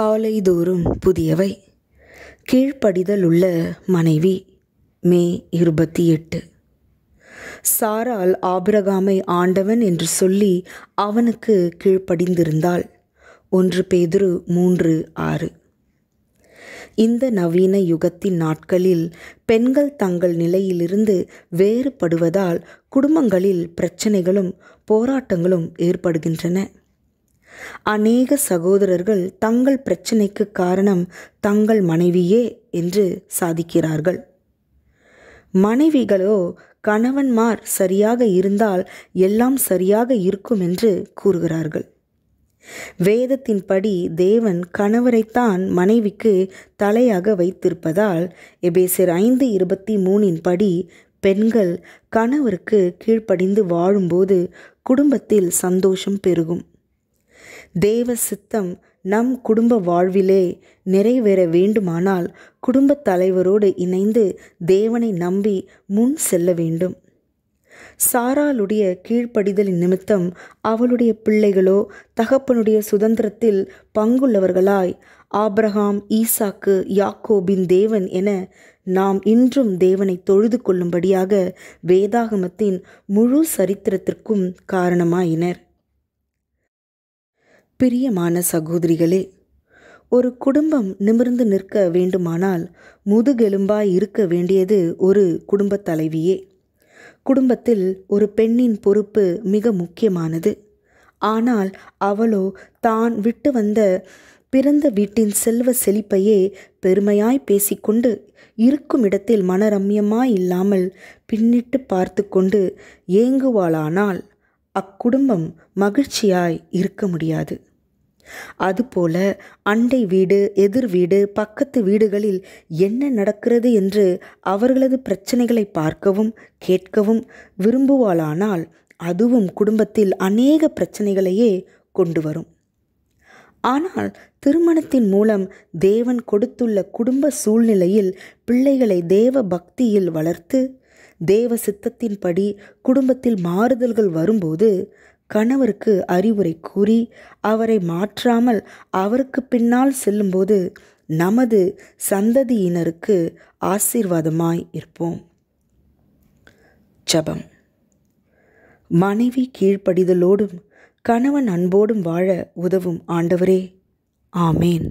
காலை தோறும் புதியவை கீழ்ப்படிதல் உள்ள மனைவி மே இருபத்தி எட்டு சாரால் ஆபிரகாமை ஆண்டவன் என்று சொல்லி அவனுக்கு கீழ்ப்படிந்திருந்தாள் ஒன்று பேதுரு மூன்று ஆறு இந்த நவீன யுகத்தின் நாட்களில் பெண்கள் தங்கள் நிலையிலிருந்து வேறுபடுவதால் குடும்பங்களில் பிரச்சனைகளும் போராட்டங்களும் ஏற்படுகின்றன அநேக சகோதரர்கள் தங்கள் பிரச்சினைக்கு காரணம் தங்கள் மனைவியே என்று சாதிக்கிறார்கள் மனைவிகளோ கணவன்மார் சரியாக இருந்தால் எல்லாம் சரியாக இருக்கும் என்று கூறுகிறார்கள் வேதத்தின்படி தேவன் கணவரைத்தான் மனைவிக்கு தலையாக வைத்திருப்பதால் எபேசர் ஐந்து இருபத்தி மூணின் படி பெண்கள் கணவருக்கு கீழ்ப்படிந்து வாழும்போது குடும்பத்தில் சந்தோஷம் பெருகும் தேவ சித்தம் நம் குடும்ப வாழ்விலே நிறைவேற வேண்டுமானால் குடும்பத் தலைவரோடு இணைந்து தேவனை நம்பி முன் செல்ல வேண்டும் சாராளுடைய கீழ்ப்படிதலின் நிமித்தம் அவளுடைய பிள்ளைகளோ தகப்பனுடைய சுதந்திரத்தில் பங்குள்ளவர்களாய் ஆப்ரஹாம் ஈசாக்கு யாக்கோபின் தேவன் என நாம் இன்றும் தேவனை தொழுது கொள்ளும்படியாக வேதாகமத்தின் முழு சரித்திரத்திற்கும் காரணமாயினர் பிரியமான சகோதரிகளே ஒரு குடும்பம் நிமிர்ந்து நிற்க வேண்டுமானால் முதுகெலும்பாய் இருக்க வேண்டியது ஒரு குடும்பத் தலைவியே குடும்பத்தில் ஒரு பெண்ணின் பொறுப்பு மிக முக்கியமானது ஆனால் அவளோ தான் விட்டு வந்த பிறந்த வீட்டின் செல்வ செழிப்பையே பெருமையாய் பேசிக்கொண்டு இருக்கும் இடத்தில் மனரம்யமாய் இல்லாமல் பின்னிட்டு பார்த்து கொண்டு ஏங்குவாளானால் அக்குடும்பம் மகிழ்ச்சியாய் இருக்க முடியாது அதுபோல அண்டை வீடு எதிர் வீடு பக்கத்து வீடுகளில் என்ன நடக்கிறது என்று அவர்களது பிரச்சனைகளை பார்க்கவும் கேட்கவும் விரும்புவாளானால் அதுவும் குடும்பத்தில் அநேக பிரச்சனைகளையே கொண்டு வரும் ஆனால் திருமணத்தின் மூலம் தேவன் கொடுத்துள்ள குடும்ப சூழ்நிலையில் பிள்ளைகளை தேவ பக்தியில் வளர்த்து தேவ சித்தத்தின்படி குடும்பத்தில் மாறுதல்கள் வரும்போது கணவருக்கு அறிவுரை கூறி அவரை மாற்றாமல் அவருக்கு பின்னால் செல்லும்போது நமது சந்ததியினருக்கு ஆசீர்வாதமாய் இருப்போம் ஜபம் மனைவி கீழ்ப்படிதலோடும் கணவன் அன்போடும் வாழ உதவும் ஆண்டவரே ஆமேன்